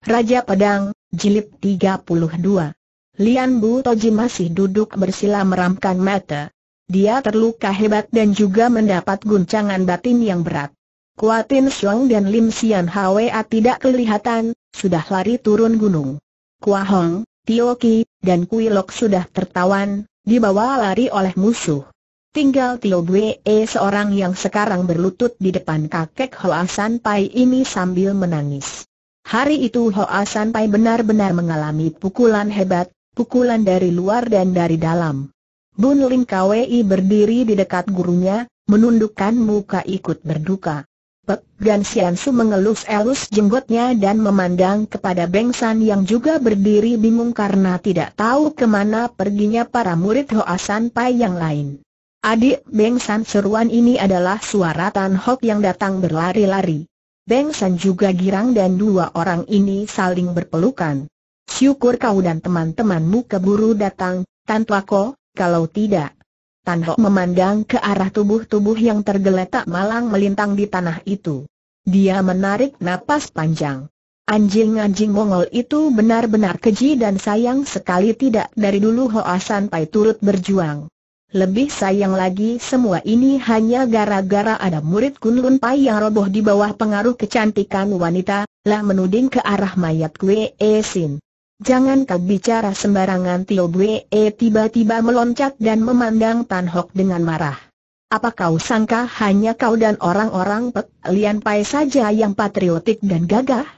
Raja Pedang, Jilid 32 Lian Bu Toji masih duduk bersila meramkan mata. Dia terluka hebat dan juga mendapat guncangan batin yang berat. Kuatin Xiong dan Lim Sian Hwa tidak kelihatan, sudah lari turun gunung. Kua Hong, Tio Ki, dan Kui Lok sudah tertawan, dibawa lari oleh musuh. Tinggal Tio Bwe seorang yang sekarang berlutut di depan kakek Hoa San Pai ini sambil menangis. Hari itu Hoa Sanpai benar-benar mengalami pukulan hebat, pukulan dari luar dan dari dalam. Bun Ling Kwei berdiri di dekat gurunya, menundukkan muka ikut berduka. Pek Gan Sian Su mengelus-elus jenggotnya dan memandang kepada Beng San yang juga berdiri bingung karena tidak tahu kemana perginya para murid Hoa Sanpai yang lain. Adik Beng San seruan ini adalah suara Tan Hok yang datang berlari-lari. Beng San juga girang dan dua orang ini saling berpelukan. Syukur kau dan teman-temanmu keburu datang, Tan Tuako, kalau tidak. Tan Ho memandang ke arah tubuh-tubuh yang tergeletak malang melintang di tanah itu. Dia menarik napas panjang. Anjing-anjing Mongol itu benar-benar keji dan sayang sekali tidak dari dulu Hoa San Pai turut berjuang. Lebih sayang lagi semua ini hanya gara-gara ada murid Kunlun Lun Pai yang roboh di bawah pengaruh kecantikan wanita, lah menuding ke arah mayat Kwe e Sin. Jangan kau bicara sembarangan Tio Bwe e tiba-tiba meloncat dan memandang Tan Hok dengan marah. Apa kau sangka hanya kau dan orang-orang Pek Lian Pai saja yang patriotik dan gagah?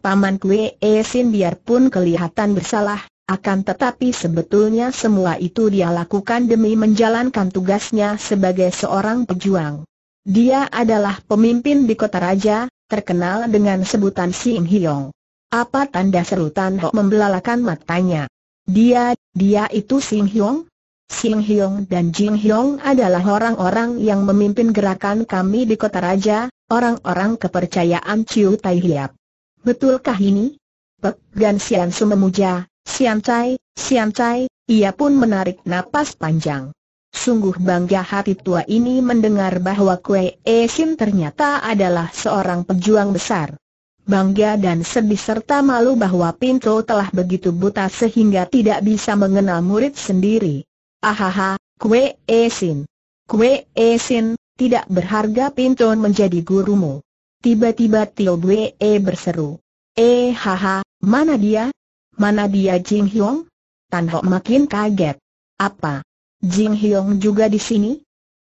Paman Kwe Esin, biarpun kelihatan bersalah, akan tetapi sebetulnya semua itu dia lakukan demi menjalankan tugasnya sebagai seorang pejuang. Dia adalah pemimpin di kota raja, terkenal dengan sebutan Sing Hyong. Apa tanda serutan Ho membelalakan matanya? Dia, dia itu Sing Hyong? Sing Hyong dan Jing Hyong adalah orang-orang yang memimpin gerakan kami di kota raja, orang-orang kepercayaan Chiu Tai Hiap. Betulkah ini? Pek Gan Sian Su memuja, Siantai, Siantai, ia pun menarik napas panjang. Sungguh bangga hati tua ini mendengar bahwa Kue e Sin ternyata adalah seorang pejuang besar. Bangga dan sedih serta malu bahwa Pinto telah begitu buta sehingga tidak bisa mengenal murid sendiri. Ahaha, Kue Esin. Kue e Sin, tidak berharga Pinto menjadi gurumu. Tiba-tiba Tio Bue e berseru. Eh haha, mana dia, Mana dia Jing Hyong? Tan Ho makin kaget. Apa? Jing Hyong juga di sini?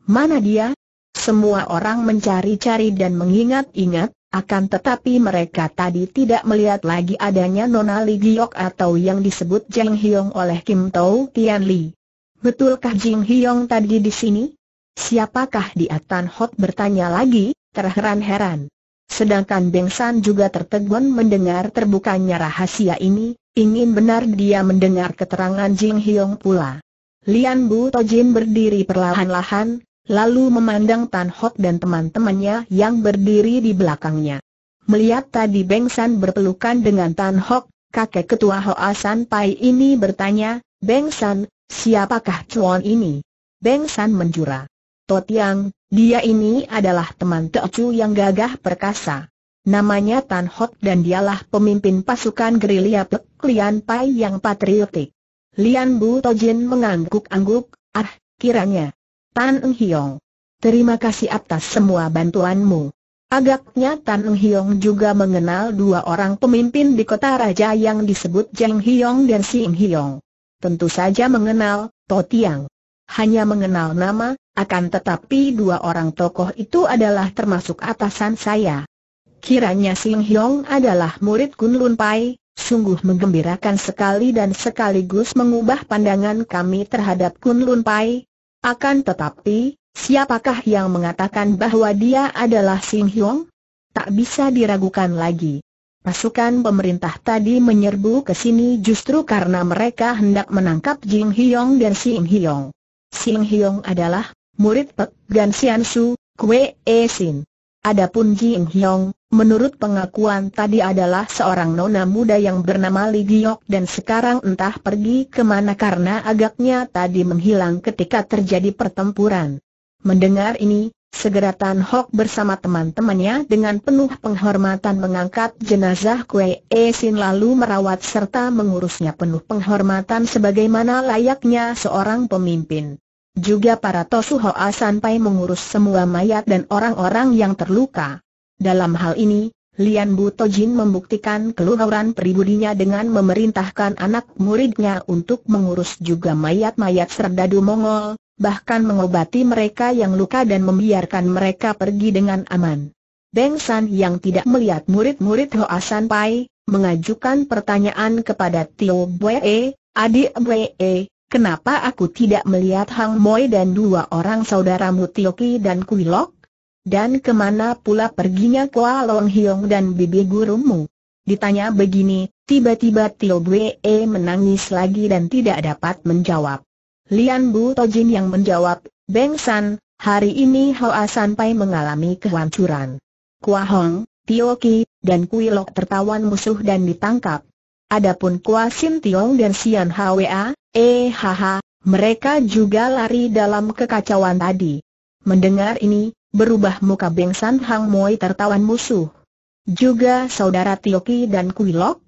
Mana dia? Semua orang mencari-cari dan mengingat-ingat, akan tetapi mereka tadi tidak melihat lagi adanya Nona Li Giok atau yang disebut Jeng Hyong oleh Kim Tau Tian Li. Betulkah Jing Hyong tadi di sini? Siapakah dia Tan Hot bertanya lagi, terheran-heran. Sedangkan Beng San juga tertegun mendengar terbukanya rahasia ini, Ingin benar dia mendengar keterangan Jing Hyong pula. Lian Bu Tojin berdiri perlahan-lahan, lalu memandang Tan Hok dan teman-temannya yang berdiri di belakangnya. Melihat tadi Beng San berpelukan dengan Tan Hok, kakek ketua Hoa San Pai ini bertanya, Beng San, siapakah Chuan ini? Beng San menjura. Totiang, dia ini adalah teman Chu yang gagah perkasa. Namanya Tan Hot dan dialah pemimpin pasukan gerilya Pek Lian Pai yang patriotik. Lian Bu Tojin mengangguk-angguk, ah, kiranya. Tan Eng Hiong. Terima kasih atas semua bantuanmu. Agaknya Tan Eng Hiong juga mengenal dua orang pemimpin di kota raja yang disebut Jeng Hiong dan Eng Hiong. Tentu saja mengenal, To Tiang. Hanya mengenal nama, akan tetapi dua orang tokoh itu adalah termasuk atasan saya. Kiranya Sing Hyong adalah murid Kun Lun Pai, sungguh menggembirakan sekali dan sekaligus mengubah pandangan kami terhadap Kun Lun Pai. Akan tetapi, siapakah yang mengatakan bahwa dia adalah Sing Hyong? Tak bisa diragukan lagi. Pasukan pemerintah tadi menyerbu ke sini justru karena mereka hendak menangkap Jing Hyong dan Sing Hyong. Sing Hyong adalah murid Pek Gan Sian Su, Kwe E Sin. Adapun Jing Hyong, menurut pengakuan tadi adalah seorang nona muda yang bernama Li Giok dan sekarang entah pergi kemana karena agaknya tadi menghilang ketika terjadi pertempuran. Mendengar ini, segera Tan Hok bersama teman-temannya dengan penuh penghormatan mengangkat jenazah Kue E Sin lalu merawat serta mengurusnya penuh penghormatan sebagaimana layaknya seorang pemimpin. Juga para Tosuho Asanpai mengurus semua mayat dan orang-orang yang terluka. Dalam hal ini, Lian Bu Jin membuktikan keluhuran peribudinya dengan memerintahkan anak muridnya untuk mengurus juga mayat-mayat serdadu Mongol, bahkan mengobati mereka yang luka dan membiarkan mereka pergi dengan aman. Beng San yang tidak melihat murid-murid Hoa San Pai, mengajukan pertanyaan kepada Tio Bwe, adik Bwe, kenapa aku tidak melihat Hang Moi dan dua orang saudaramu Tio Ki dan Lok? Dan kemana pula perginya Kua Long Hiong dan bibi gurumu? Ditanya begini, tiba-tiba Tio Bwe menangis lagi dan tidak dapat menjawab. Lian Bu Tojin yang menjawab, Beng San, hari ini Hoa Sanpai mengalami kehancuran. Kua Hong, Tio Ki, dan Kui Lok tertawan musuh dan ditangkap. Adapun Kua Sin Tiong dan Sian Hwa, eh haha, mereka juga lari dalam kekacauan tadi. Mendengar ini, berubah muka Beng San Hang Moi tertawan musuh. Juga saudara Tioki dan Kuilok?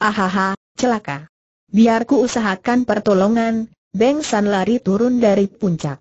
Ahaha, celaka. Biar ku usahakan pertolongan, Beng San lari turun dari puncak.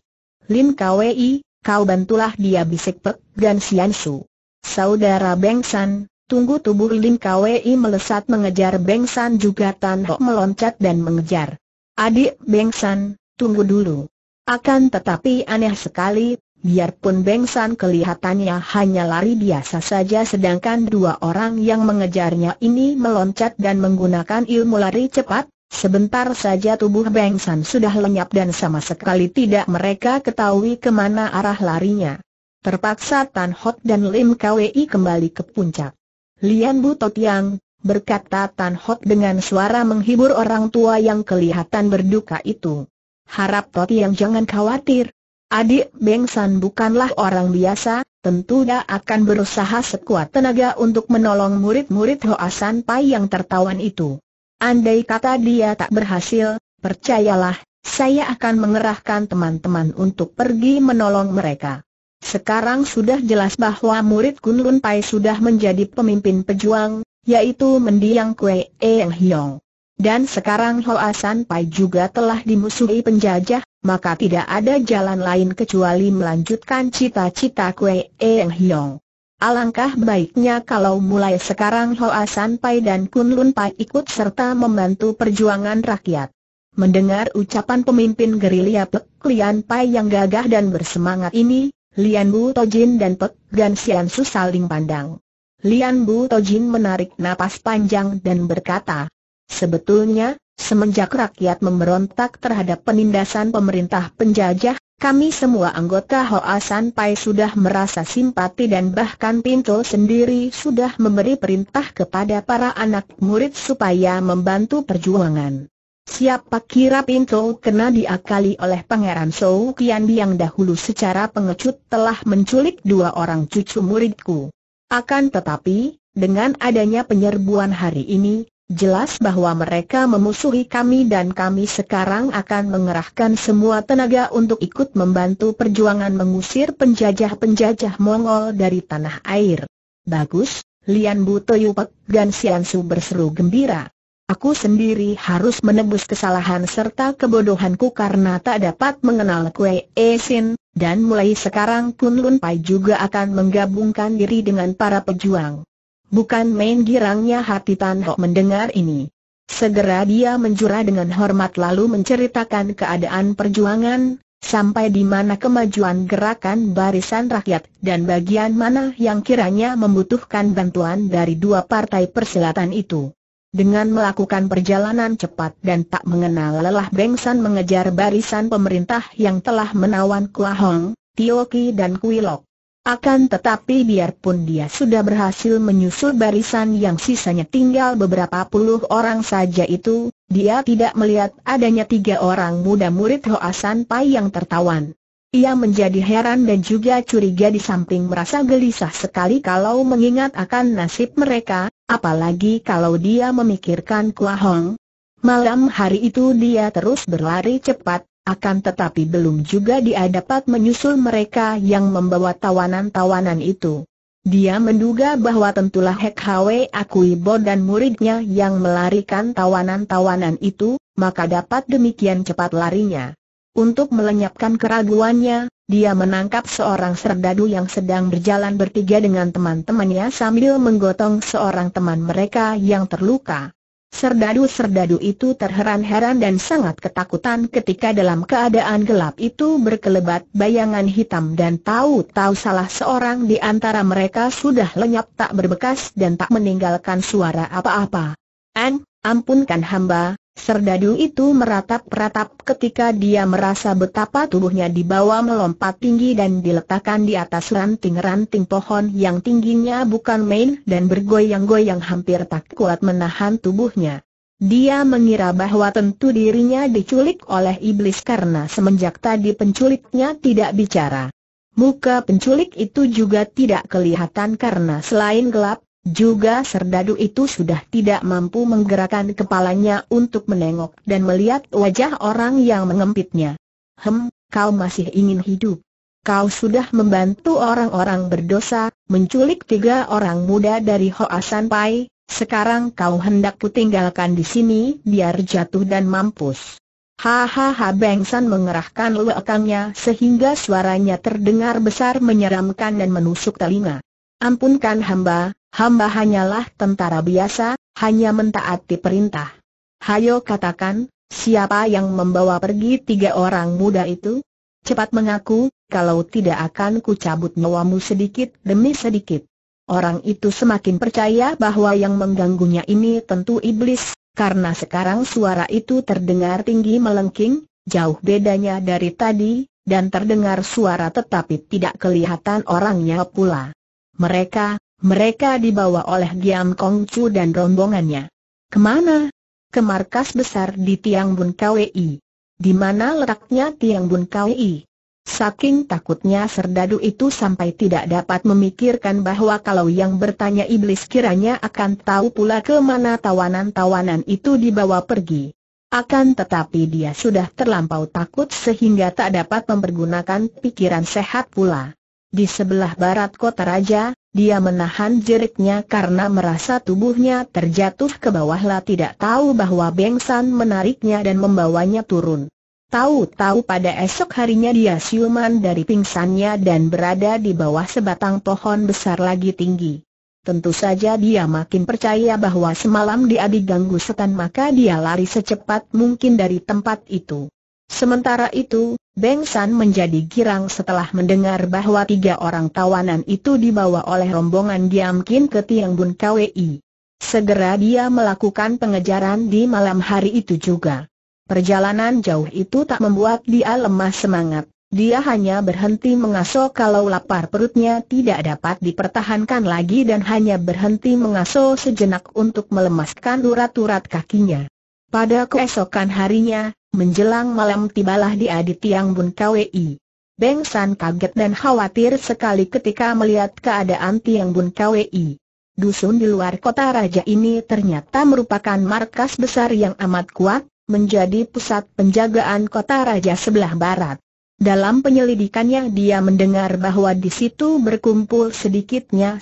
Lim Kwei, kau bantulah dia bisik Pek dan Sian Su. Saudara Beng San, tunggu tubuh Lim Kwei melesat mengejar Beng San juga Tan Hok meloncat dan mengejar. Adik Beng San, tunggu dulu. Akan tetapi aneh sekali, biarpun Bengsan kelihatannya hanya lari biasa saja sedangkan dua orang yang mengejarnya ini meloncat dan menggunakan ilmu lari cepat, sebentar saja tubuh Bengsan sudah lenyap dan sama sekali tidak mereka ketahui kemana arah larinya. Terpaksa Tan Hot dan Lim Kwi kembali ke puncak. Lian Tot Yang berkata Tan Hot dengan suara menghibur orang tua yang kelihatan berduka itu. Harap Tot yang jangan khawatir, Adik Beng San bukanlah orang biasa, tentu dia akan berusaha sekuat tenaga untuk menolong murid-murid Hoa San Pai yang tertawan itu. Andai kata dia tak berhasil, percayalah, saya akan mengerahkan teman-teman untuk pergi menolong mereka. Sekarang sudah jelas bahwa murid Kun Lun Pai sudah menjadi pemimpin pejuang, yaitu mendiang Kue Eng Hiong. Dan sekarang Hoa San Pai juga telah dimusuhi penjajah, maka tidak ada jalan lain kecuali melanjutkan cita-cita Kue Eng Hiong. Alangkah baiknya kalau mulai sekarang Hoa San Pai dan Kun Lun Pai ikut serta membantu perjuangan rakyat. Mendengar ucapan pemimpin gerilya Pek Lian Pai yang gagah dan bersemangat ini, Lian Bu Tojin dan Pek Gan Sian Su saling pandang. Lian Bu Tojin menarik napas panjang dan berkata, Sebetulnya, Semenjak rakyat memberontak terhadap penindasan pemerintah penjajah, kami semua anggota Hoa Sanpai sudah merasa simpati dan bahkan Pinto sendiri sudah memberi perintah kepada para anak murid supaya membantu perjuangan. Siapa kira Pinto kena diakali oleh Pangeran Sou Kian yang dahulu secara pengecut telah menculik dua orang cucu muridku. Akan tetapi, dengan adanya penyerbuan hari ini, Jelas bahwa mereka memusuhi kami dan kami sekarang akan mengerahkan semua tenaga untuk ikut membantu perjuangan mengusir penjajah-penjajah Mongol dari tanah air. Bagus, Lian Bu Toyupek dan Sian Su berseru gembira. Aku sendiri harus menebus kesalahan serta kebodohanku karena tak dapat mengenal Kue Esin, dan mulai sekarang pun Lun Pai juga akan menggabungkan diri dengan para pejuang. Bukan main girangnya hati Tan Ho mendengar ini. Segera dia menjura dengan hormat lalu menceritakan keadaan perjuangan, sampai di mana kemajuan gerakan barisan rakyat dan bagian mana yang kiranya membutuhkan bantuan dari dua partai persilatan itu. Dengan melakukan perjalanan cepat dan tak mengenal lelah Beng San mengejar barisan pemerintah yang telah menawan Kuahong, Tioki dan Kuilok. Akan tetapi biarpun dia sudah berhasil menyusul barisan yang sisanya tinggal beberapa puluh orang saja itu, dia tidak melihat adanya tiga orang muda murid Hoa San Pai yang tertawan. Ia menjadi heran dan juga curiga di samping merasa gelisah sekali kalau mengingat akan nasib mereka, apalagi kalau dia memikirkan Kua Hong. Malam hari itu dia terus berlari cepat, akan tetapi belum juga dia dapat menyusul mereka yang membawa tawanan-tawanan itu. Dia menduga bahwa tentulah Hek Hwe Akuibo dan muridnya yang melarikan tawanan-tawanan itu, maka dapat demikian cepat larinya. Untuk melenyapkan keraguannya, dia menangkap seorang serdadu yang sedang berjalan bertiga dengan teman-temannya sambil menggotong seorang teman mereka yang terluka. Serdadu-serdadu itu terheran-heran dan sangat ketakutan ketika dalam keadaan gelap itu berkelebat bayangan hitam dan tahu-tahu salah seorang di antara mereka sudah lenyap tak berbekas dan tak meninggalkan suara apa-apa. An, ampunkan hamba, Serdadu itu meratap-ratap ketika dia merasa betapa tubuhnya dibawa melompat tinggi dan diletakkan di atas ranting-ranting pohon yang tingginya bukan main dan bergoyang-goyang hampir tak kuat menahan tubuhnya. Dia mengira bahwa tentu dirinya diculik oleh iblis karena semenjak tadi penculiknya tidak bicara. Muka penculik itu juga tidak kelihatan karena selain gelap, juga serdadu itu sudah tidak mampu menggerakkan kepalanya untuk menengok dan melihat wajah orang yang mengempitnya. Hem, kau masih ingin hidup. Kau sudah membantu orang-orang berdosa, menculik tiga orang muda dari Hoasan Pai, sekarang kau hendak kutinggalkan di sini biar jatuh dan mampus. Hahaha Beng mengerahkan lekangnya sehingga suaranya terdengar besar menyeramkan dan menusuk telinga. Ampunkan hamba, hamba hanyalah tentara biasa, hanya mentaati perintah. Hayo katakan, siapa yang membawa pergi tiga orang muda itu? Cepat mengaku, kalau tidak akan kucabut nyawamu sedikit demi sedikit. Orang itu semakin percaya bahwa yang mengganggunya ini tentu iblis, karena sekarang suara itu terdengar tinggi melengking, jauh bedanya dari tadi, dan terdengar suara tetapi tidak kelihatan orangnya pula. Mereka, mereka dibawa oleh Giam Kong Chu dan rombongannya. Kemana? Ke markas besar di Tiang Bun KWI. Di mana letaknya Tiang Bun KWI? Saking takutnya serdadu itu sampai tidak dapat memikirkan bahwa kalau yang bertanya iblis kiranya akan tahu pula ke mana tawanan-tawanan itu dibawa pergi. Akan tetapi dia sudah terlampau takut sehingga tak dapat mempergunakan pikiran sehat pula. Di sebelah barat kota raja, dia menahan jeritnya karena merasa tubuhnya terjatuh ke bawah lah tidak tahu bahwa Bengsan menariknya dan membawanya turun. Tahu-tahu pada esok harinya dia siuman dari pingsannya dan berada di bawah sebatang pohon besar lagi tinggi. Tentu saja dia makin percaya bahwa semalam dia diganggu setan maka dia lari secepat mungkin dari tempat itu. Sementara itu, Beng San menjadi girang setelah mendengar bahwa tiga orang tawanan itu dibawa oleh rombongan Giam Kin ke Tiang Bun Kwei. Segera dia melakukan pengejaran di malam hari itu juga. Perjalanan jauh itu tak membuat dia lemah semangat. Dia hanya berhenti mengasuh kalau lapar perutnya tidak dapat dipertahankan lagi dan hanya berhenti mengasuh sejenak untuk melemaskan urat-urat kakinya. Pada keesokan harinya, Menjelang malam tibalah dia di Tiang Bun KWI. Beng San kaget dan khawatir sekali ketika melihat keadaan Tiang Bun KWI. Dusun di luar kota raja ini ternyata merupakan markas besar yang amat kuat, menjadi pusat penjagaan kota raja sebelah barat. Dalam penyelidikannya dia mendengar bahwa di situ berkumpul sedikitnya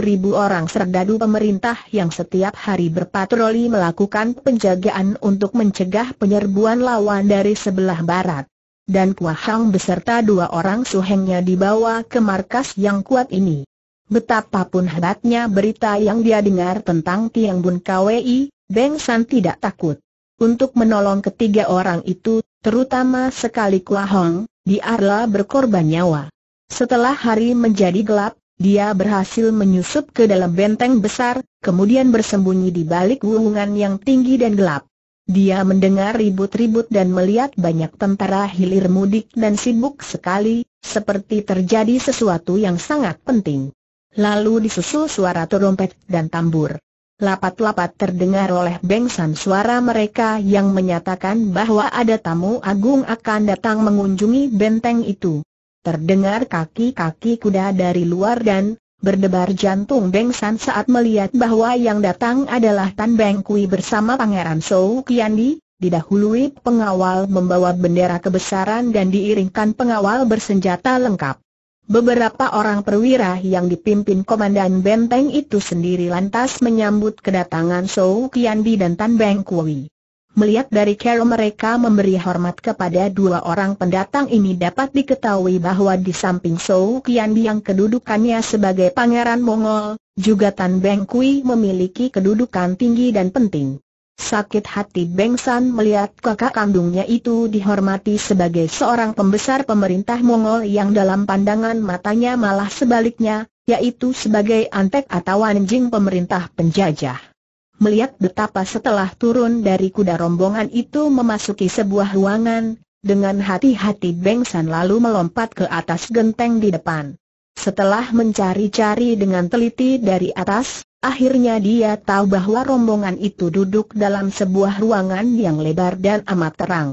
ribu orang serdadu pemerintah yang setiap hari berpatroli melakukan penjagaan untuk mencegah penyerbuan lawan dari sebelah barat. Dan Kuahang beserta dua orang suhengnya dibawa ke markas yang kuat ini. Betapapun hebatnya berita yang dia dengar tentang Tiang Bun Kwei, Beng San tidak takut. Untuk menolong ketiga orang itu, terutama sekali Kuahong, Diarla berkorban nyawa. Setelah hari menjadi gelap, dia berhasil menyusup ke dalam benteng besar, kemudian bersembunyi di balik wuhungan yang tinggi dan gelap. Dia mendengar ribut-ribut dan melihat banyak tentara hilir mudik dan sibuk sekali, seperti terjadi sesuatu yang sangat penting. Lalu disusul suara trompet dan tambur. Lapat-lapat terdengar oleh bengsan suara mereka yang menyatakan bahwa ada tamu agung akan datang mengunjungi benteng itu. Terdengar kaki-kaki kuda dari luar dan berdebar jantung bengsan saat melihat bahwa yang datang adalah Tan Beng Kui bersama Pangeran Sou Kiandi, didahului pengawal membawa bendera kebesaran dan diiringkan pengawal bersenjata lengkap. Beberapa orang perwira yang dipimpin komandan benteng itu sendiri lantas menyambut kedatangan Sou Tiandi dan Tan Beng Kui. Melihat dari cara mereka memberi hormat kepada dua orang pendatang ini dapat diketahui bahwa di samping Sou Tiandi yang kedudukannya sebagai pangeran Mongol, juga Tan Beng Kui memiliki kedudukan tinggi dan penting. Sakit hati Beng San melihat kakak kandungnya itu dihormati sebagai seorang pembesar pemerintah Mongol yang dalam pandangan matanya malah sebaliknya, yaitu sebagai antek atau anjing pemerintah penjajah. Melihat betapa setelah turun dari kuda rombongan itu memasuki sebuah ruangan, dengan hati-hati Beng San lalu melompat ke atas genteng di depan. Setelah mencari-cari dengan teliti dari atas, akhirnya dia tahu bahwa rombongan itu duduk dalam sebuah ruangan yang lebar dan amat terang.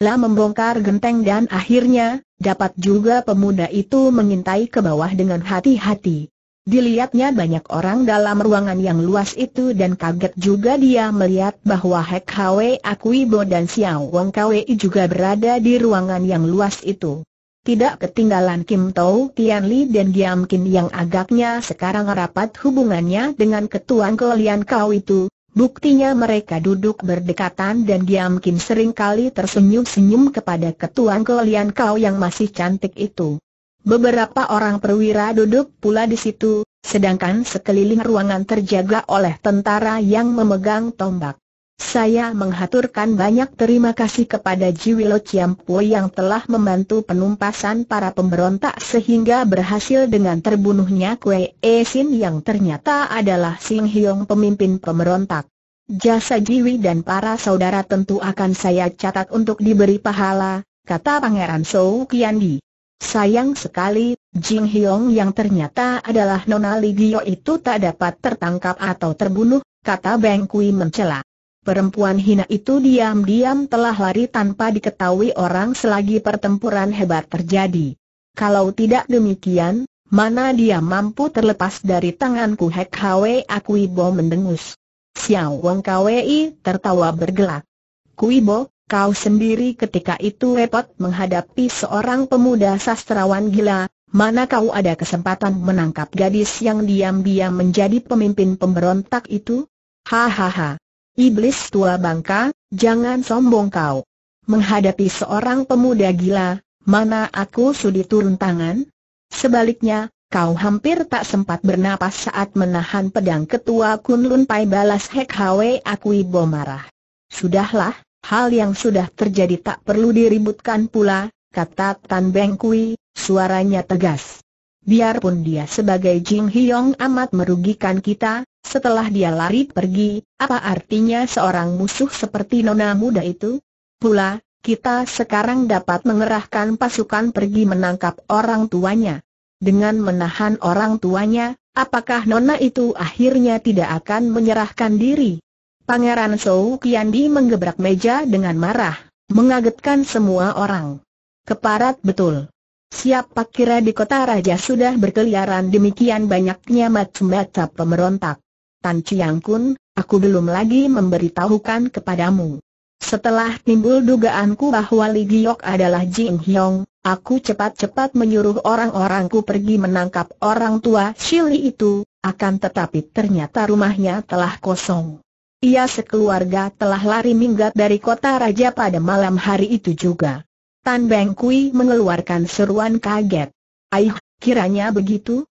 Lah membongkar genteng dan akhirnya, dapat juga pemuda itu mengintai ke bawah dengan hati-hati. Dilihatnya banyak orang dalam ruangan yang luas itu dan kaget juga dia melihat bahwa Hek Hwe Akuibo dan Xiao Wong Kwe juga berada di ruangan yang luas itu. Tidak ketinggalan Kim Tau Tian Li dan Giam Kin yang agaknya sekarang rapat hubungannya dengan ketua Golian Kau itu, buktinya mereka duduk berdekatan dan Giam Kin kali tersenyum-senyum kepada ketua Golian Kau yang masih cantik itu. Beberapa orang perwira duduk pula di situ, sedangkan sekeliling ruangan terjaga oleh tentara yang memegang tombak. Saya menghaturkan banyak terima kasih kepada Jiwilo Po yang telah membantu penumpasan para pemberontak sehingga berhasil dengan terbunuhnya Kue Esin yang ternyata adalah Sing Hyong pemimpin pemberontak. Jasa Jiwi dan para saudara tentu akan saya catat untuk diberi pahala, kata Pangeran Sou Kiandi. Sayang sekali, Jing Hyong yang ternyata adalah Nona Ligio itu tak dapat tertangkap atau terbunuh, kata Beng Kui mencela perempuan hina itu diam-diam telah lari tanpa diketahui orang selagi pertempuran hebat terjadi. Kalau tidak demikian, mana dia mampu terlepas dari tanganku Hek Hwe Akuibo mendengus. Xiao Wong Kwei tertawa bergelak. Kuibo, kau sendiri ketika itu repot menghadapi seorang pemuda sastrawan gila, mana kau ada kesempatan menangkap gadis yang diam-diam menjadi pemimpin pemberontak itu? Hahaha, Iblis tua bangka, jangan sombong kau. Menghadapi seorang pemuda gila, mana aku sudi turun tangan? Sebaliknya, kau hampir tak sempat bernapas saat menahan pedang ketua Kunlun Pai balas Hek Hwe Akui Bo marah. Sudahlah, hal yang sudah terjadi tak perlu diributkan pula, kata Tan Beng Kui, suaranya tegas. Biarpun dia sebagai Jing Hyong amat merugikan kita, setelah dia lari pergi, apa artinya seorang musuh seperti nona muda itu? Pula, kita sekarang dapat mengerahkan pasukan pergi menangkap orang tuanya. Dengan menahan orang tuanya, apakah nona itu akhirnya tidak akan menyerahkan diri? Pangeran Sou Kiandi menggebrak meja dengan marah, mengagetkan semua orang. Keparat betul. Siapa kira di kota raja sudah berkeliaran demikian banyaknya macam-macam pemberontak. Tan Chiang Kun, aku belum lagi memberitahukan kepadamu. Setelah timbul dugaanku bahwa Li Giok adalah Jing Hyong, aku cepat-cepat menyuruh orang-orangku pergi menangkap orang tua Shili itu, akan tetapi ternyata rumahnya telah kosong. Ia sekeluarga telah lari minggat dari kota raja pada malam hari itu juga. Tan Beng Kui mengeluarkan seruan kaget. Aih, kiranya begitu?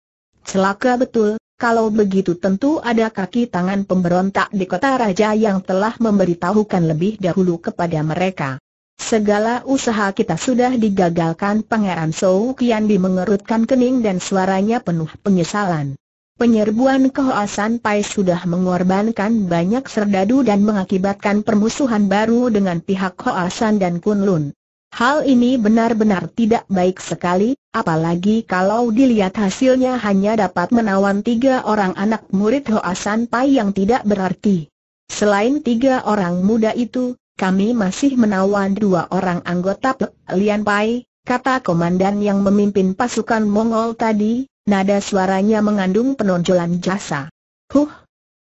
Celaka betul, kalau begitu tentu ada kaki tangan pemberontak di kota raja yang telah memberitahukan lebih dahulu kepada mereka. Segala usaha kita sudah digagalkan Pangeran Sou kian mengerutkan kening dan suaranya penuh penyesalan. Penyerbuan kehoasan Pai sudah mengorbankan banyak serdadu dan mengakibatkan permusuhan baru dengan pihak Hoasan dan Kunlun. Hal ini benar-benar tidak baik sekali, apalagi kalau dilihat hasilnya hanya dapat menawan tiga orang anak murid Hoa Pai yang tidak berarti. Selain tiga orang muda itu, kami masih menawan dua orang anggota Pek Lian Pai, kata komandan yang memimpin pasukan Mongol tadi, nada suaranya mengandung penonjolan jasa. Huh,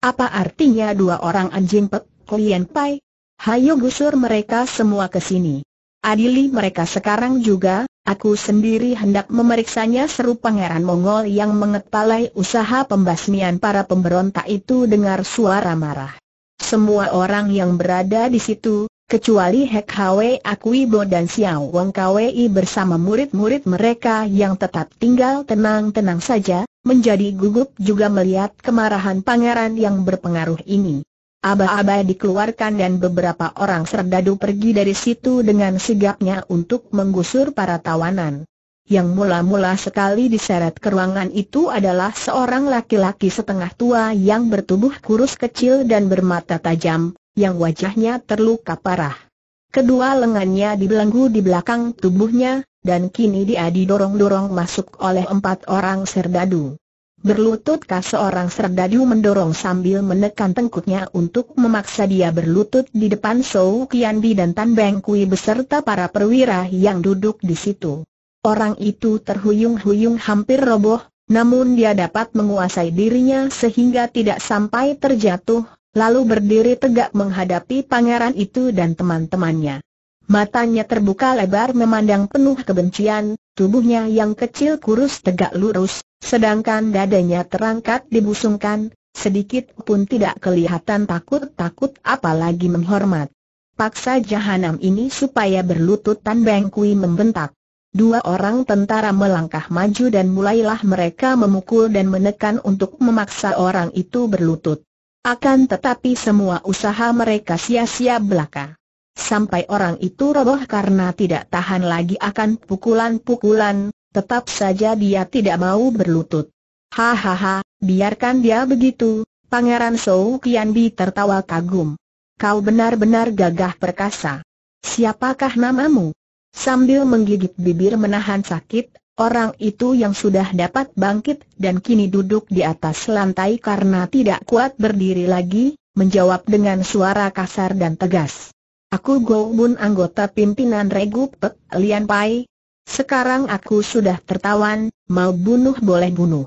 apa artinya dua orang anjing Pek Lian Pai? Hayo gusur mereka semua ke sini. Adili mereka sekarang juga, aku sendiri hendak memeriksanya seru Pangeran Mongol yang mengetpalai usaha pembasmian para pemberontak itu dengar suara marah. Semua orang yang berada di situ, kecuali Hek Hwe Akuibo dan Xiao Wang Kwei bersama murid-murid mereka yang tetap tinggal tenang-tenang saja, menjadi gugup juga melihat kemarahan pangeran yang berpengaruh ini. Aba-aba dikeluarkan dan beberapa orang serdadu pergi dari situ dengan sigapnya untuk menggusur para tawanan. Yang mula-mula sekali diseret ke ruangan itu adalah seorang laki-laki setengah tua yang bertubuh kurus kecil dan bermata tajam, yang wajahnya terluka parah. Kedua lengannya dibelenggu di belakang tubuhnya, dan kini dia didorong-dorong masuk oleh empat orang serdadu. Berlututkah seorang serdadu mendorong sambil menekan tengkuknya untuk memaksa dia berlutut di depan Sou Kianbi dan Tan Beng Kui beserta para perwira yang duduk di situ. Orang itu terhuyung-huyung hampir roboh, namun dia dapat menguasai dirinya sehingga tidak sampai terjatuh, lalu berdiri tegak menghadapi pangeran itu dan teman-temannya. Matanya terbuka lebar memandang penuh kebencian, tubuhnya yang kecil kurus tegak lurus, sedangkan dadanya terangkat dibusungkan, sedikit pun tidak kelihatan takut-takut apalagi menghormat. Paksa jahanam ini supaya berlutut berlututan Bengkui membentak. Dua orang tentara melangkah maju dan mulailah mereka memukul dan menekan untuk memaksa orang itu berlutut. Akan tetapi semua usaha mereka sia-sia belaka. Sampai orang itu roboh karena tidak tahan lagi akan pukulan-pukulan, tetap saja dia tidak mau berlutut. Hahaha, biarkan dia begitu, Pangeran Sou Bi tertawa kagum. Kau benar-benar gagah perkasa. Siapakah namamu? Sambil menggigit bibir menahan sakit, orang itu yang sudah dapat bangkit dan kini duduk di atas lantai karena tidak kuat berdiri lagi, menjawab dengan suara kasar dan tegas. Aku Go Bun anggota pimpinan regu Pek Lian Pai. Sekarang aku sudah tertawan, mau bunuh boleh bunuh.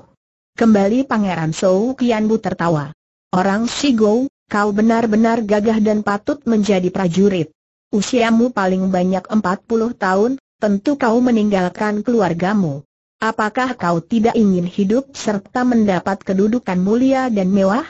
Kembali Pangeran Sou Kian Bu tertawa. Orang si Go, kau benar-benar gagah dan patut menjadi prajurit. Usiamu paling banyak 40 tahun, tentu kau meninggalkan keluargamu. Apakah kau tidak ingin hidup serta mendapat kedudukan mulia dan mewah?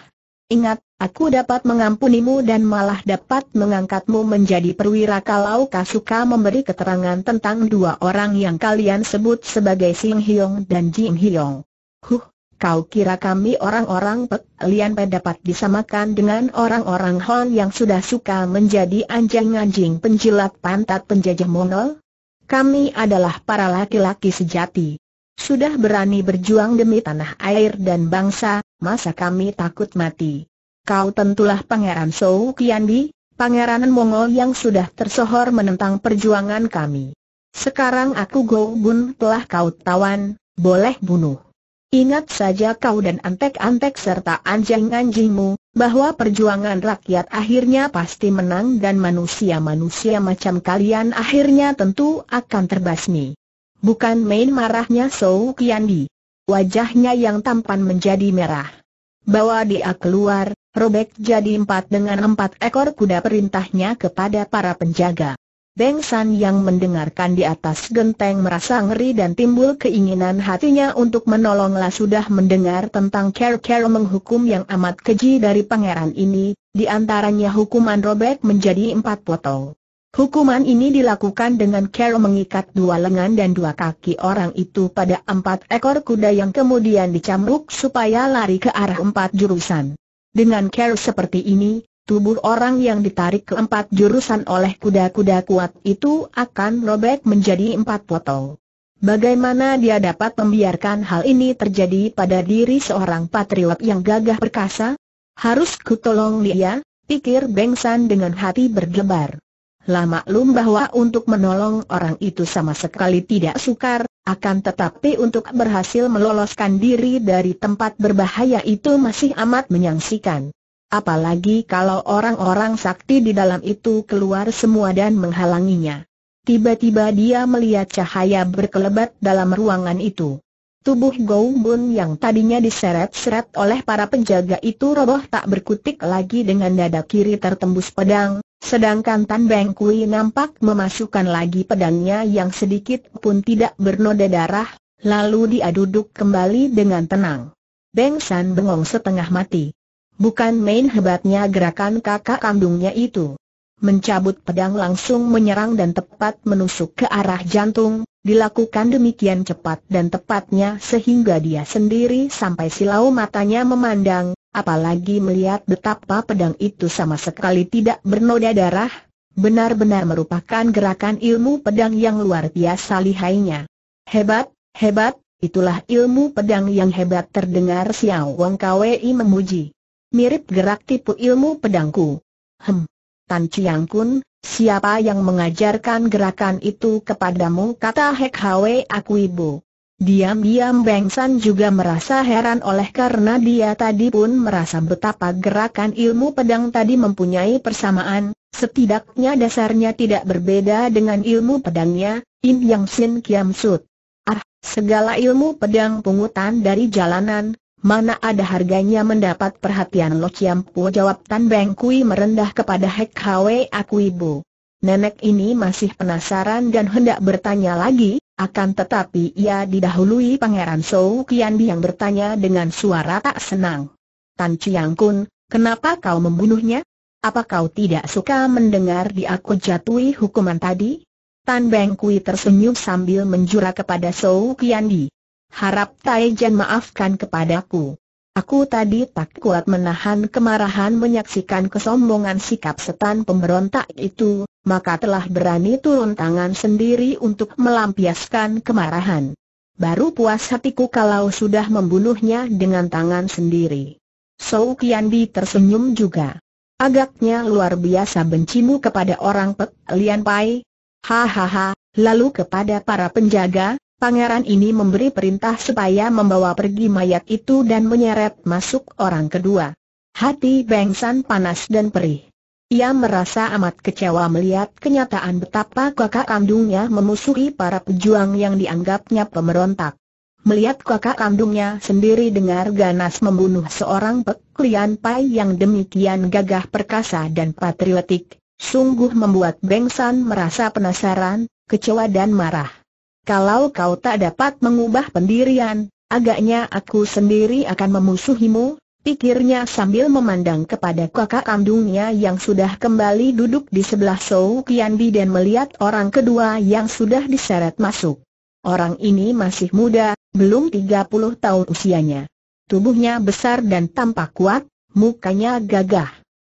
Ingat, Aku dapat mengampunimu dan malah dapat mengangkatmu menjadi perwira kalau kau suka memberi keterangan tentang dua orang yang kalian sebut sebagai Sing Hyong dan Jing Hyong. Huh, kau kira kami orang-orang Pek Lian Pe dapat disamakan dengan orang-orang Hon yang sudah suka menjadi anjing-anjing penjilat pantat penjajah Mongol? Kami adalah para laki-laki sejati. Sudah berani berjuang demi tanah air dan bangsa, masa kami takut mati? kau tentulah Pangeran Sou Kiandi, Pangeran Mongol yang sudah tersohor menentang perjuangan kami. Sekarang aku Go Bun telah kau tawan, boleh bunuh. Ingat saja kau dan antek-antek serta anjing-anjingmu, bahwa perjuangan rakyat akhirnya pasti menang dan manusia-manusia macam kalian akhirnya tentu akan terbasmi. Bukan main marahnya Sou Kiandi. Wajahnya yang tampan menjadi merah bawa dia keluar, robek jadi empat dengan empat ekor kuda perintahnya kepada para penjaga. Beng San yang mendengarkan di atas genteng merasa ngeri dan timbul keinginan hatinya untuk menolonglah sudah mendengar tentang ker-ker menghukum yang amat keji dari pangeran ini, di antaranya hukuman robek menjadi empat potong. Hukuman ini dilakukan dengan Carol mengikat dua lengan dan dua kaki orang itu pada empat ekor kuda yang kemudian dicamuk supaya lari ke arah empat jurusan. Dengan Carol seperti ini, tubuh orang yang ditarik ke empat jurusan oleh kuda-kuda kuat itu akan robek menjadi empat potong. Bagaimana dia dapat membiarkan hal ini terjadi pada diri seorang patriot yang gagah perkasa? Harus kutolong dia, pikir Bengsan dengan hati berdebar. Lah maklum bahwa untuk menolong orang itu sama sekali tidak sukar, akan tetapi untuk berhasil meloloskan diri dari tempat berbahaya itu masih amat menyangsikan. Apalagi kalau orang-orang sakti di dalam itu keluar semua dan menghalanginya. Tiba-tiba dia melihat cahaya berkelebat dalam ruangan itu. Tubuh Gou Bun yang tadinya diseret-seret oleh para penjaga itu roboh tak berkutik lagi dengan dada kiri tertembus pedang, Sedangkan Tan Beng Kui nampak memasukkan lagi pedangnya yang sedikit pun tidak bernoda darah, lalu dia duduk kembali dengan tenang. Beng San bengong setengah mati. Bukan main hebatnya gerakan kakak kandungnya itu. Mencabut pedang langsung menyerang dan tepat menusuk ke arah jantung, dilakukan demikian cepat dan tepatnya sehingga dia sendiri sampai silau matanya memandang, apalagi melihat betapa pedang itu sama sekali tidak bernoda darah, benar-benar merupakan gerakan ilmu pedang yang luar biasa lihainya. Hebat, hebat, itulah ilmu pedang yang hebat terdengar Xiao Wang Kwei memuji. Mirip gerak tipu ilmu pedangku. Hem, Tan Chiang Kun, siapa yang mengajarkan gerakan itu kepadamu kata Hek Hwe aku Diam-diam Beng San juga merasa heran oleh karena dia tadi pun merasa betapa gerakan ilmu pedang tadi mempunyai persamaan, setidaknya dasarnya tidak berbeda dengan ilmu pedangnya, Im Yang Sin Kiam Sut. Ah, segala ilmu pedang pungutan dari jalanan, mana ada harganya mendapat perhatian Lo Kiam Po jawab Tan Beng Kui merendah kepada Hek Hwe aku ibu nenek ini masih penasaran dan hendak bertanya lagi, akan tetapi ia didahului Pangeran Sou Kian yang bertanya dengan suara tak senang. Tan Chiang Kun, kenapa kau membunuhnya? Apa kau tidak suka mendengar diaku jatuhi hukuman tadi? Tan Beng Kui tersenyum sambil menjura kepada Sou Kiandi. Harap Tai Jan maafkan kepadaku. Aku tadi tak kuat menahan kemarahan menyaksikan kesombongan sikap setan pemberontak itu, maka telah berani turun tangan sendiri untuk melampiaskan kemarahan. Baru puas hatiku kalau sudah membunuhnya dengan tangan sendiri. Sou Kianbi tersenyum juga. Agaknya luar biasa bencimu kepada orang Pek Lian Pai. Hahaha, lalu kepada para penjaga, pangeran ini memberi perintah supaya membawa pergi mayat itu dan menyeret masuk orang kedua. Hati Beng San panas dan perih. Ia merasa amat kecewa melihat kenyataan betapa kakak kandungnya memusuhi para pejuang yang dianggapnya pemberontak. Melihat kakak kandungnya sendiri dengar ganas membunuh seorang peklian pai yang demikian gagah perkasa dan patriotik, sungguh membuat Beng San merasa penasaran, kecewa dan marah. Kalau kau tak dapat mengubah pendirian, agaknya aku sendiri akan memusuhimu, pikirnya sambil memandang kepada kakak kandungnya yang sudah kembali duduk di sebelah Sou Kianbi dan melihat orang kedua yang sudah diseret masuk. Orang ini masih muda, belum 30 tahun usianya. Tubuhnya besar dan tampak kuat, mukanya gagah.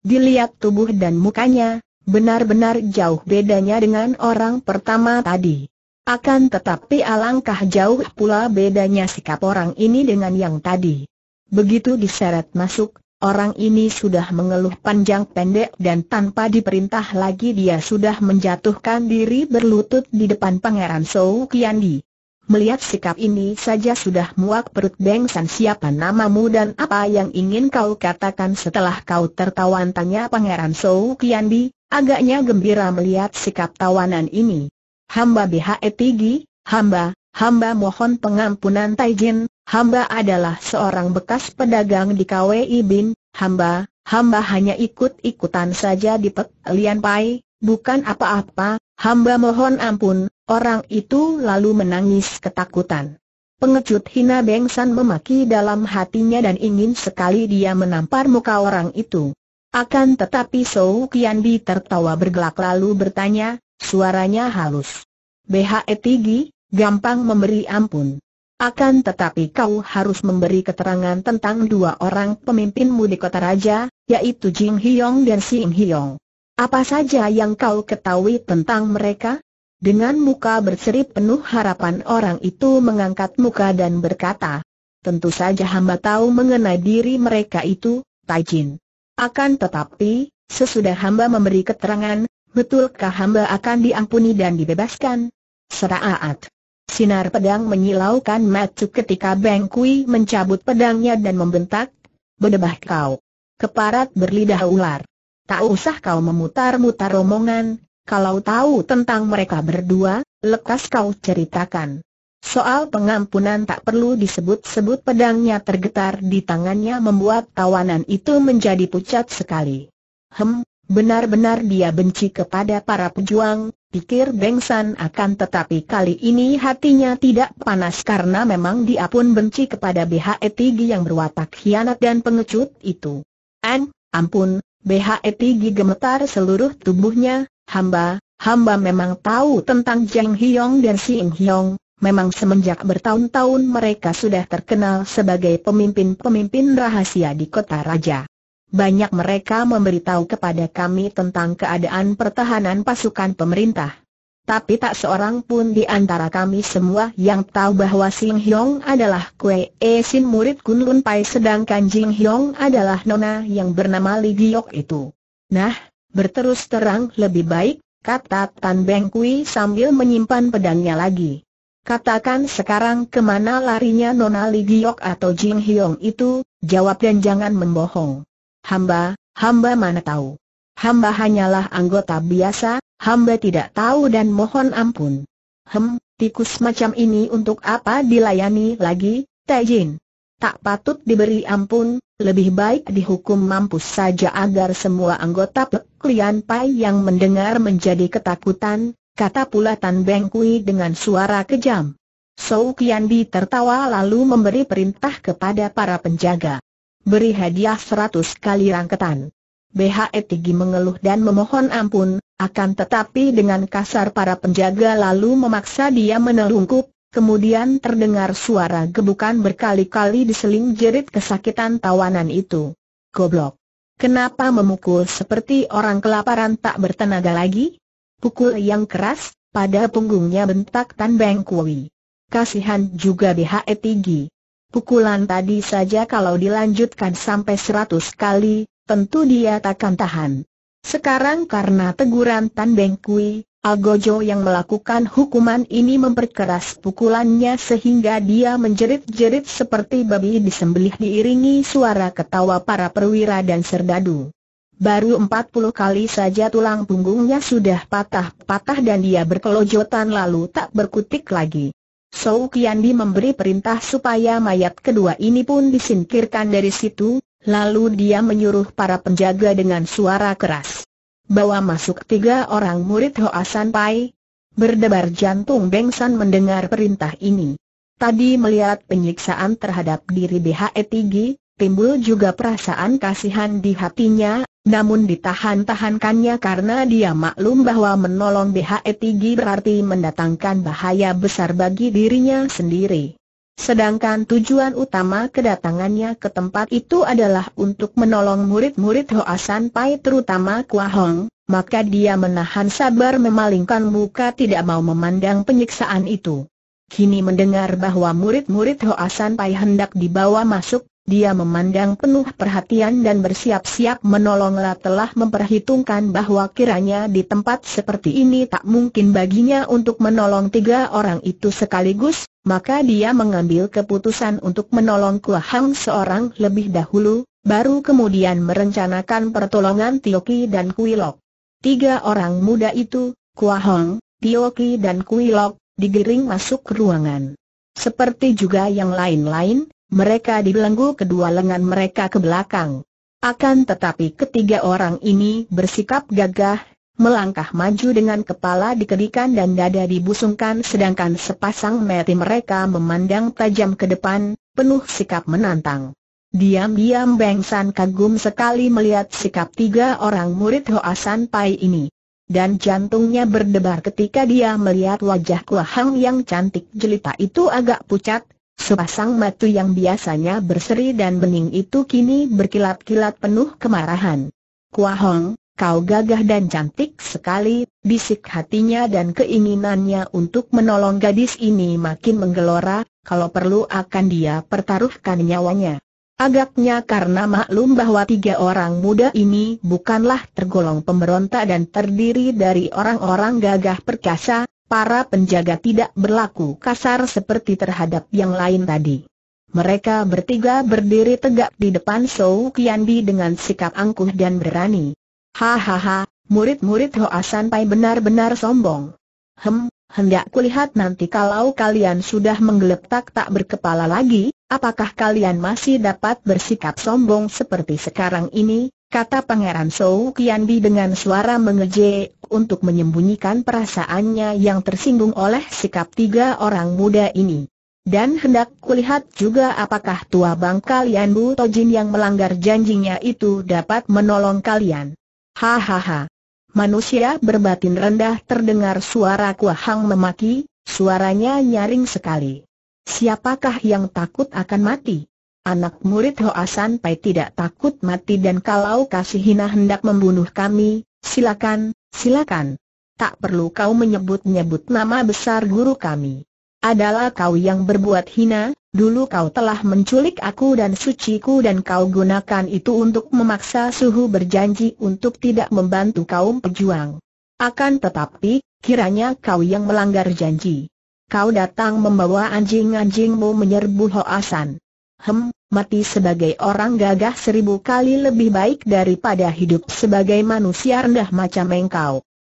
Dilihat tubuh dan mukanya, benar-benar jauh bedanya dengan orang pertama tadi. Akan tetapi alangkah jauh pula bedanya sikap orang ini dengan yang tadi. Begitu diseret masuk, orang ini sudah mengeluh panjang pendek dan tanpa diperintah lagi dia sudah menjatuhkan diri berlutut di depan Pangeran Sou Kiandi. Melihat sikap ini saja sudah muak perut Beng San siapa namamu dan apa yang ingin kau katakan setelah kau tertawan tanya Pangeran Sou Kiandi, agaknya gembira melihat sikap tawanan ini. Hamba BHE Tigi, hamba, hamba mohon pengampunan Taijin, hamba adalah seorang bekas pedagang di KWI Bin, hamba, hamba hanya ikut-ikutan saja di Pek Lian Pai, bukan apa-apa, hamba mohon ampun, orang itu lalu menangis ketakutan. Pengecut hina Beng San memaki dalam hatinya dan ingin sekali dia menampar muka orang itu. Akan tetapi Sou Kian Bi tertawa bergelak lalu bertanya, suaranya halus. BHE Tigi, gampang memberi ampun. Akan tetapi kau harus memberi keterangan tentang dua orang pemimpinmu di kota raja, yaitu Jing Hyong dan Sim Hyong. Apa saja yang kau ketahui tentang mereka? Dengan muka berseri penuh harapan orang itu mengangkat muka dan berkata, Tentu saja hamba tahu mengenai diri mereka itu, Taijin. Akan tetapi, sesudah hamba memberi keterangan, betulkah hamba akan diampuni dan dibebaskan? Seraat. Sinar pedang menyilaukan matu ketika Beng Kui mencabut pedangnya dan membentak, Bedebah kau! Keparat berlidah ular! Tak usah kau memutar-mutar omongan, kalau tahu tentang mereka berdua, lekas kau ceritakan. Soal pengampunan tak perlu disebut-sebut pedangnya tergetar di tangannya membuat tawanan itu menjadi pucat sekali. Hem, benar-benar dia benci kepada para pejuang, pikir Beng San akan tetapi kali ini hatinya tidak panas karena memang dia pun benci kepada BHE Tigi yang berwatak hianat dan pengecut itu. An, ampun, BHE Tigi gemetar seluruh tubuhnya, hamba, hamba memang tahu tentang Jeng Hyong dan Ing Hyong, Memang semenjak bertahun-tahun mereka sudah terkenal sebagai pemimpin-pemimpin rahasia di kota raja banyak mereka memberitahu kepada kami tentang keadaan pertahanan pasukan pemerintah. Tapi tak seorang pun di antara kami semua yang tahu bahwa Sing Hyong adalah Kue E Sin murid Kun Lun Pai sedangkan Jing Hyong adalah nona yang bernama Li Giok itu. Nah, berterus terang lebih baik, kata Tan Beng Kui sambil menyimpan pedangnya lagi. Katakan sekarang kemana larinya nona Li Giok atau Jing Hyong itu, jawab dan jangan membohong. Hamba, hamba mana tahu. Hamba hanyalah anggota biasa, hamba tidak tahu dan mohon ampun. Hem, tikus macam ini untuk apa dilayani lagi, Tejin? Tak patut diberi ampun, lebih baik dihukum mampus saja agar semua anggota Peklian Pai yang mendengar menjadi ketakutan, kata pula Tan Beng Kui dengan suara kejam. Sou Kian Bi tertawa lalu memberi perintah kepada para penjaga beri hadiah seratus kali rangketan. BHE Tigi mengeluh dan memohon ampun, akan tetapi dengan kasar para penjaga lalu memaksa dia menelungkup, kemudian terdengar suara gebukan berkali-kali diseling jerit kesakitan tawanan itu. Goblok! Kenapa memukul seperti orang kelaparan tak bertenaga lagi? Pukul yang keras, pada punggungnya bentak Tan Beng Kui. Kasihan juga BHE Tigi. Pukulan tadi saja kalau dilanjutkan sampai seratus kali, tentu dia takkan tahan. Sekarang karena teguran Tan Beng Kui, Algojo yang melakukan hukuman ini memperkeras pukulannya sehingga dia menjerit-jerit seperti babi disembelih diiringi suara ketawa para perwira dan serdadu. Baru empat puluh kali saja tulang punggungnya sudah patah-patah dan dia berkelojotan lalu tak berkutik lagi. Sou Kiandi memberi perintah supaya mayat kedua ini pun disingkirkan dari situ, lalu dia menyuruh para penjaga dengan suara keras. Bawa masuk tiga orang murid Hoa San Pai. Berdebar jantung Beng San mendengar perintah ini. Tadi melihat penyiksaan terhadap diri BHE Tigi, timbul juga perasaan kasihan di hatinya, namun ditahan-tahankannya karena dia maklum bahwa menolong BHE Tigi berarti mendatangkan bahaya besar bagi dirinya sendiri. Sedangkan tujuan utama kedatangannya ke tempat itu adalah untuk menolong murid-murid Hoasan Pai terutama Kua Hong, maka dia menahan sabar memalingkan muka tidak mau memandang penyiksaan itu. Kini mendengar bahwa murid-murid Hoasan Pai hendak dibawa masuk, dia memandang penuh perhatian dan bersiap-siap menolonglah telah memperhitungkan bahwa kiranya di tempat seperti ini tak mungkin baginya untuk menolong tiga orang itu sekaligus, maka dia mengambil keputusan untuk menolong Hang seorang lebih dahulu, baru kemudian merencanakan pertolongan Tioki dan Kuilok. Tiga orang muda itu, Kuahang, Tioki dan Kuilok, digiring masuk ke ruangan. Seperti juga yang lain-lain, mereka dibelenggu kedua lengan mereka ke belakang. Akan tetapi ketiga orang ini bersikap gagah, melangkah maju dengan kepala dikedikan dan dada dibusungkan sedangkan sepasang mati mereka memandang tajam ke depan, penuh sikap menantang. Diam-diam Beng kagum sekali melihat sikap tiga orang murid Hoa Pai ini. Dan jantungnya berdebar ketika dia melihat wajah Kuahang yang cantik jelita itu agak pucat, Sepasang mata yang biasanya berseri dan bening itu kini berkilat-kilat penuh kemarahan. Kuahong, kau gagah dan cantik sekali, bisik hatinya dan keinginannya untuk menolong gadis ini makin menggelora, kalau perlu akan dia pertaruhkan nyawanya. Agaknya karena maklum bahwa tiga orang muda ini bukanlah tergolong pemberontak dan terdiri dari orang-orang gagah perkasa, para penjaga tidak berlaku kasar seperti terhadap yang lain tadi. Mereka bertiga berdiri tegak di depan Sou Kianbi dengan sikap angkuh dan berani. Hahaha, murid-murid Hoa sampai benar-benar sombong. Hem, hendak kulihat nanti kalau kalian sudah menggeletak tak berkepala lagi, apakah kalian masih dapat bersikap sombong seperti sekarang ini? kata Pangeran Sou Kianbi dengan suara mengeje untuk menyembunyikan perasaannya yang tersinggung oleh sikap tiga orang muda ini. Dan hendak kulihat juga apakah tua bang kalian Bu Tojin yang melanggar janjinya itu dapat menolong kalian. Hahaha. Manusia berbatin rendah terdengar suara Hang memaki, suaranya nyaring sekali. Siapakah yang takut akan mati? anak murid Hoasan Pai tidak takut mati dan kalau kasih hina hendak membunuh kami, silakan, silakan. Tak perlu kau menyebut-nyebut nama besar guru kami. Adalah kau yang berbuat hina, dulu kau telah menculik aku dan suciku dan kau gunakan itu untuk memaksa suhu berjanji untuk tidak membantu kaum pejuang. Akan tetapi, kiranya kau yang melanggar janji. Kau datang membawa anjing-anjingmu menyerbu Hoasan. Hem, mati sebagai orang gagah seribu kali lebih baik daripada hidup sebagai manusia rendah macam engkau.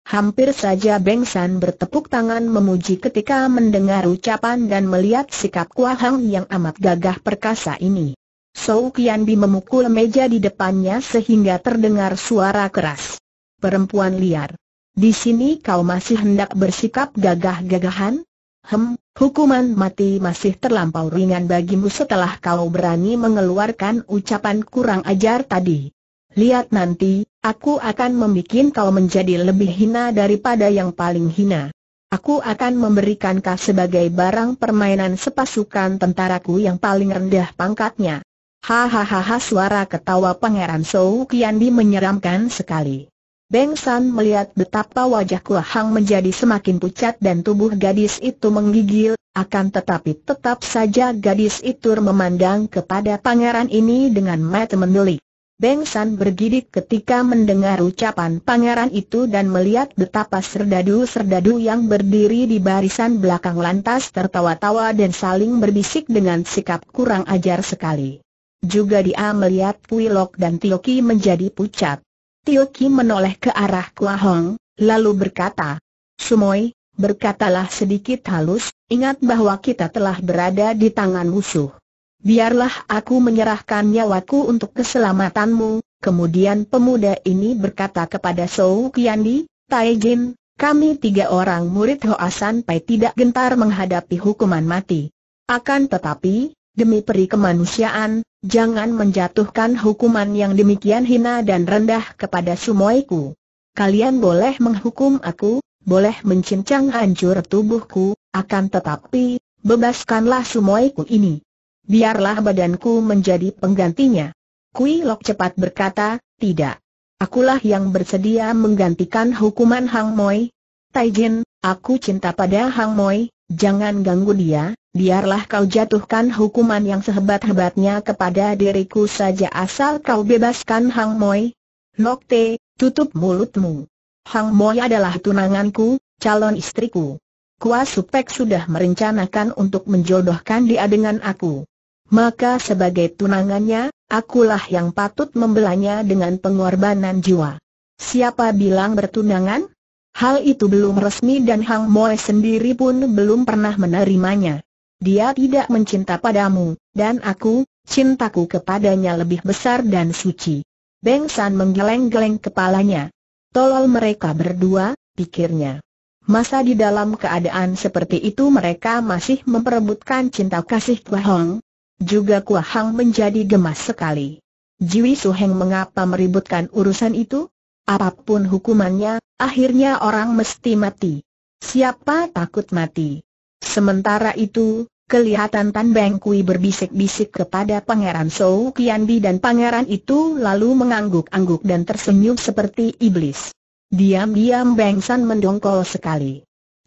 Hampir saja Beng San bertepuk tangan memuji ketika mendengar ucapan dan melihat sikap Kua Hang yang amat gagah perkasa ini. Sou Kian Bi memukul meja di depannya sehingga terdengar suara keras. Perempuan liar. Di sini kau masih hendak bersikap gagah-gagahan? Hem, hukuman mati masih terlampau ringan bagimu setelah kau berani mengeluarkan ucapan kurang ajar tadi. Lihat nanti, aku akan membuat kau menjadi lebih hina daripada yang paling hina. Aku akan memberikan kau sebagai barang permainan sepasukan tentaraku yang paling rendah pangkatnya. Hahaha suara ketawa Pangeran Sou Kian menyeramkan sekali. Beng San melihat betapa wajah Kua Hang menjadi semakin pucat dan tubuh gadis itu menggigil, akan tetapi tetap saja gadis itu memandang kepada pangeran ini dengan mata mendelik. Beng San bergidik ketika mendengar ucapan pangeran itu dan melihat betapa serdadu-serdadu yang berdiri di barisan belakang lantas tertawa-tawa dan saling berbisik dengan sikap kurang ajar sekali. Juga dia melihat Kui dan Tioki menjadi pucat. Tio Kim menoleh ke arah Kua Hong, lalu berkata, Sumoi, berkatalah sedikit halus, ingat bahwa kita telah berada di tangan musuh. Biarlah aku menyerahkan nyawaku untuk keselamatanmu, kemudian pemuda ini berkata kepada Sou Kiandi, Tai Jin, kami tiga orang murid Hoasan Pai tidak gentar menghadapi hukuman mati. Akan tetapi, demi peri kemanusiaan, Jangan menjatuhkan hukuman yang demikian hina dan rendah kepada sumoiku. Kalian boleh menghukum aku, boleh mencincang hancur tubuhku, akan tetapi, bebaskanlah sumoiku ini. Biarlah badanku menjadi penggantinya. Kui Lok cepat berkata, tidak. Akulah yang bersedia menggantikan hukuman Hang Moi. Taijin, aku cinta pada Hang Moi, Jangan ganggu dia, biarlah kau jatuhkan hukuman yang sehebat-hebatnya kepada diriku saja asal kau bebaskan Hang Moi. Lokte, tutup mulutmu. Hang Moi adalah tunanganku, calon istriku. Kua Supek sudah merencanakan untuk menjodohkan dia dengan aku. Maka sebagai tunangannya, akulah yang patut membelanya dengan pengorbanan jiwa. Siapa bilang bertunangan? Hal itu belum resmi dan Hang Moe sendiri pun belum pernah menerimanya. Dia tidak mencinta padamu, dan aku, cintaku kepadanya lebih besar dan suci. Beng San menggeleng-geleng kepalanya. Tolol mereka berdua, pikirnya. Masa di dalam keadaan seperti itu mereka masih memperebutkan cinta kasih Kua Hong? Juga Kua Hong menjadi gemas sekali. Jiwi Su Heng mengapa meributkan urusan itu? Apapun hukumannya, akhirnya orang mesti mati. Siapa takut mati? Sementara itu, kelihatan Tan Beng Kui berbisik-bisik kepada Pangeran Sou Kianbi dan pangeran itu lalu mengangguk-angguk dan tersenyum seperti iblis. Diam-diam Beng San mendongkol sekali.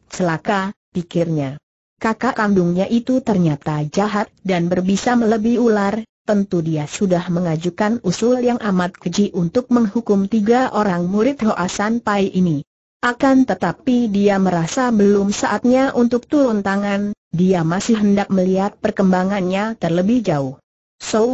Celaka, pikirnya. Kakak kandungnya itu ternyata jahat dan berbisa melebihi ular, tentu dia sudah mengajukan usul yang amat keji untuk menghukum tiga orang murid Hoa San Pai ini. Akan tetapi dia merasa belum saatnya untuk turun tangan, dia masih hendak melihat perkembangannya terlebih jauh.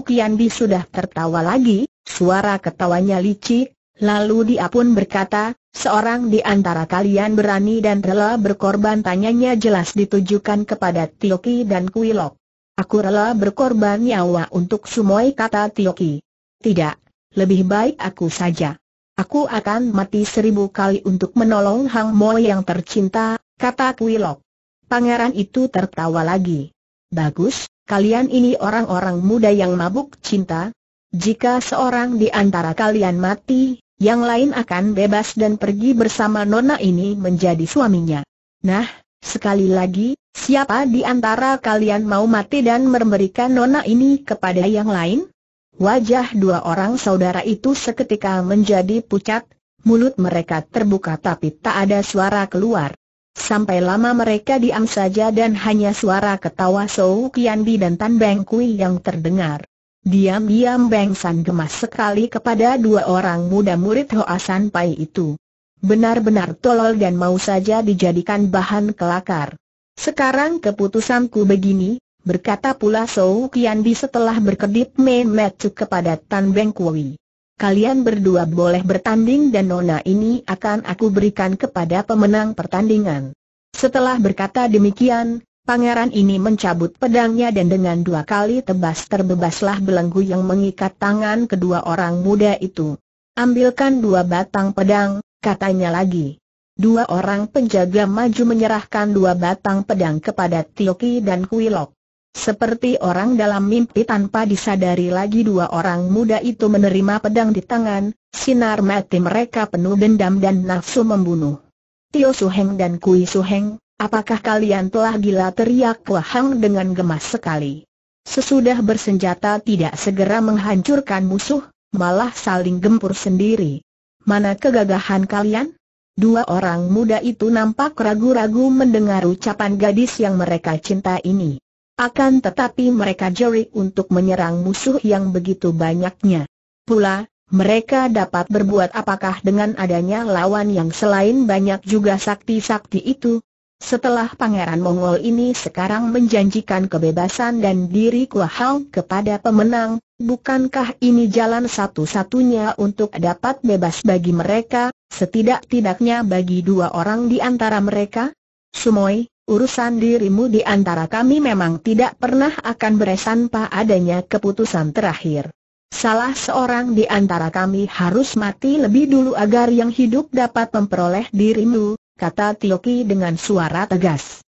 Kian Bi sudah tertawa lagi, suara ketawanya licik, lalu dia pun berkata, seorang di antara kalian berani dan rela berkorban tanyanya jelas ditujukan kepada Tioki dan Kuilok. Aku rela berkorban nyawa untuk sumoy kata Tioki. Tidak, lebih baik aku saja. Aku akan mati seribu kali untuk menolong Hang Mo yang tercinta, kata Kuilok. Pangeran itu tertawa lagi. Bagus, kalian ini orang-orang muda yang mabuk cinta. Jika seorang di antara kalian mati, yang lain akan bebas dan pergi bersama nona ini menjadi suaminya. Nah, sekali lagi, Siapa di antara kalian mau mati dan memberikan nona ini kepada yang lain? Wajah dua orang saudara itu seketika menjadi pucat, mulut mereka terbuka tapi tak ada suara keluar. Sampai lama mereka diam saja dan hanya suara ketawa Sou Kianbi dan Tan Beng Kui yang terdengar. Diam-diam Beng San gemas sekali kepada dua orang muda murid Hoa San Pai itu. Benar-benar tolol dan mau saja dijadikan bahan kelakar. Sekarang keputusanku begini, berkata pula Sou Di setelah berkedip Memecu kepada Tan Beng Kui. Kalian berdua boleh bertanding dan nona ini akan aku berikan kepada pemenang pertandingan. Setelah berkata demikian, Pangeran ini mencabut pedangnya dan dengan dua kali tebas terbebaslah belenggu yang mengikat tangan kedua orang muda itu. Ambilkan dua batang pedang, katanya lagi. Dua orang penjaga maju menyerahkan dua batang pedang kepada Tioki dan Kuilok. Seperti orang dalam mimpi tanpa disadari lagi dua orang muda itu menerima pedang di tangan, sinar mati mereka penuh dendam dan nafsu membunuh. Tio Suheng dan Kui Suheng, apakah kalian telah gila teriak Wahang dengan gemas sekali? Sesudah bersenjata tidak segera menghancurkan musuh, malah saling gempur sendiri. Mana kegagahan kalian? Dua orang muda itu nampak ragu-ragu mendengar ucapan gadis yang mereka cinta ini. Akan tetapi mereka jerik untuk menyerang musuh yang begitu banyaknya. Pula, mereka dapat berbuat apakah dengan adanya lawan yang selain banyak juga sakti-sakti itu? Setelah Pangeran Mongol ini sekarang menjanjikan kebebasan dan diri Kuahau kepada pemenang, bukankah ini jalan satu-satunya untuk dapat bebas bagi mereka? Setidak-tidaknya bagi dua orang di antara mereka? Sumoi, urusan dirimu di antara kami memang tidak pernah akan beresan adanya keputusan terakhir. Salah seorang di antara kami harus mati lebih dulu agar yang hidup dapat memperoleh dirimu, kata Tioki dengan suara tegas.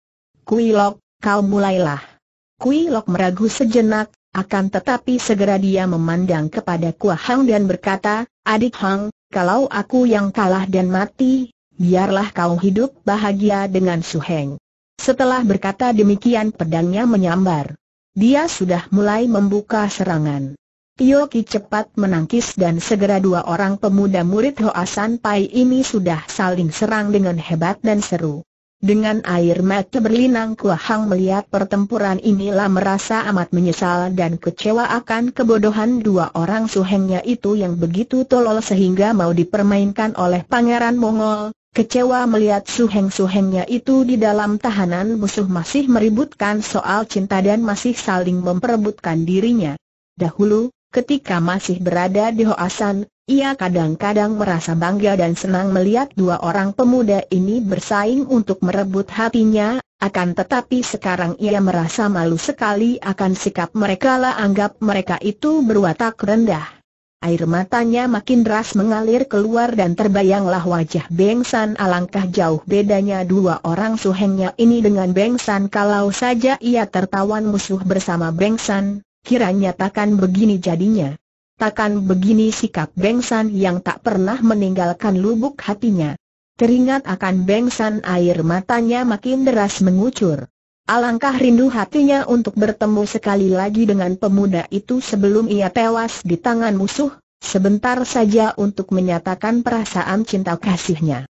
Kuilok, kau mulailah. Kuilok meragu sejenak, akan tetapi segera dia memandang kepada Kua dan berkata, Adik Hang, kalau aku yang kalah dan mati, biarlah kau hidup bahagia dengan Su Heng. Setelah berkata demikian pedangnya menyambar. Dia sudah mulai membuka serangan. Tio Ki cepat menangkis dan segera dua orang pemuda murid Hoa San Pai ini sudah saling serang dengan hebat dan seru. Dengan air mata berlinang Hang melihat pertempuran inilah merasa amat menyesal dan kecewa akan kebodohan dua orang suhengnya itu yang begitu tolol sehingga mau dipermainkan oleh Pangeran Mongol. Kecewa melihat suheng-suhengnya itu di dalam tahanan musuh masih meributkan soal cinta dan masih saling memperebutkan dirinya. Dahulu, ketika masih berada di Hoasan, ia kadang-kadang merasa bangga dan senang melihat dua orang pemuda ini bersaing untuk merebut hatinya, akan tetapi sekarang ia merasa malu sekali akan sikap mereka lah anggap mereka itu berwatak rendah. Air matanya makin deras mengalir keluar dan terbayanglah wajah San alangkah jauh bedanya dua orang suhengnya ini dengan San kalau saja ia tertawan musuh bersama San, kiranya takkan begini jadinya. Takkan begini sikap Bengsan yang tak pernah meninggalkan lubuk hatinya. Teringat akan Bengsan air matanya makin deras mengucur. Alangkah rindu hatinya untuk bertemu sekali lagi dengan pemuda itu sebelum ia tewas di tangan musuh, sebentar saja untuk menyatakan perasaan cinta kasihnya.